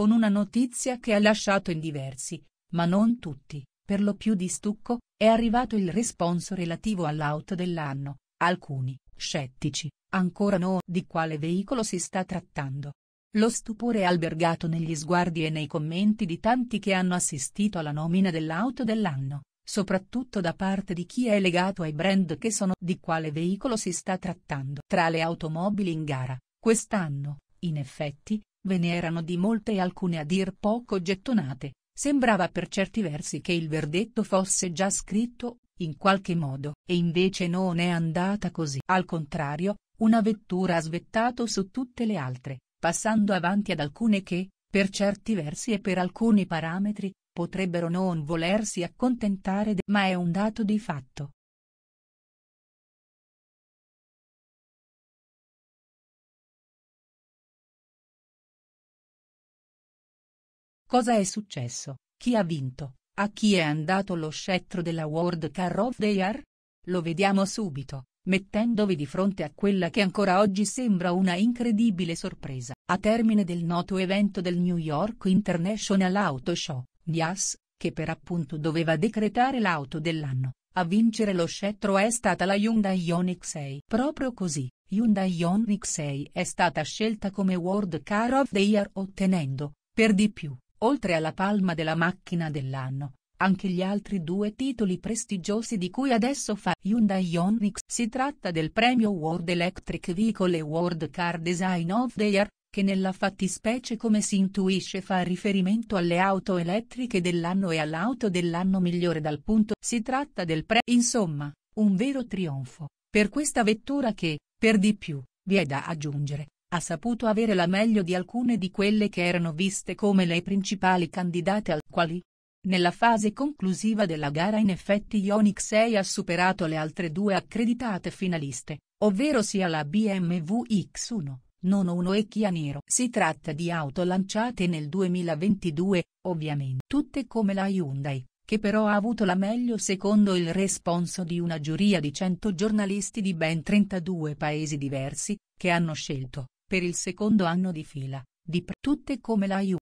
con una notizia che ha lasciato in diversi, ma non tutti, per lo più di stucco, è arrivato il responso relativo all'auto dell'anno, alcuni, scettici, ancora no di quale veicolo si sta trattando. Lo stupore è albergato negli sguardi e nei commenti di tanti che hanno assistito alla nomina dell'auto dell'anno, soprattutto da parte di chi è legato ai brand che sono di quale veicolo si sta trattando. Tra le automobili in gara, quest'anno, in effetti, Ve ne erano di molte e alcune a dir poco gettonate, sembrava per certi versi che il verdetto fosse già scritto, in qualche modo. E invece non è andata così. Al contrario, una vettura ha svettato su tutte le altre, passando avanti ad alcune che, per certi versi e per alcuni parametri, potrebbero non volersi accontentare ma è un dato di fatto, Cosa è successo? Chi ha vinto? A chi è andato lo scettro della World Car of the Year? Lo vediamo subito, mettendovi di fronte a quella che ancora oggi sembra una incredibile sorpresa. A termine del noto evento del New York International Auto Show, Nias, che per appunto doveva decretare l'auto dell'anno, a vincere lo scettro è stata la Hyundai Ioniq 6. Proprio così, Hyundai Ioniq 6 è stata scelta come World Car of the Year ottenendo, per di più, oltre alla palma della macchina dell'anno, anche gli altri due titoli prestigiosi di cui adesso fa Hyundai Ioniq. Si tratta del premio World Electric Vehicle e World Car Design of the Year, che nella fattispecie come si intuisce fa riferimento alle auto elettriche dell'anno e all'auto dell'anno migliore dal punto. Si tratta del pre... Insomma, un vero trionfo, per questa vettura che, per di più, vi è da aggiungere, ha saputo avere la meglio di alcune di quelle che erano viste come le principali candidate al quali. Nella fase conclusiva della gara in effetti Ioniq 6 ha superato le altre due accreditate finaliste, ovvero sia la BMW X1, non 1 e Kia Nero. Si tratta di auto lanciate nel 2022, ovviamente tutte come la Hyundai, che però ha avuto la meglio secondo il responso di una giuria di 100 giornalisti di ben 32 paesi diversi, che hanno scelto, per il secondo anno di fila, di Tutte come la Juve.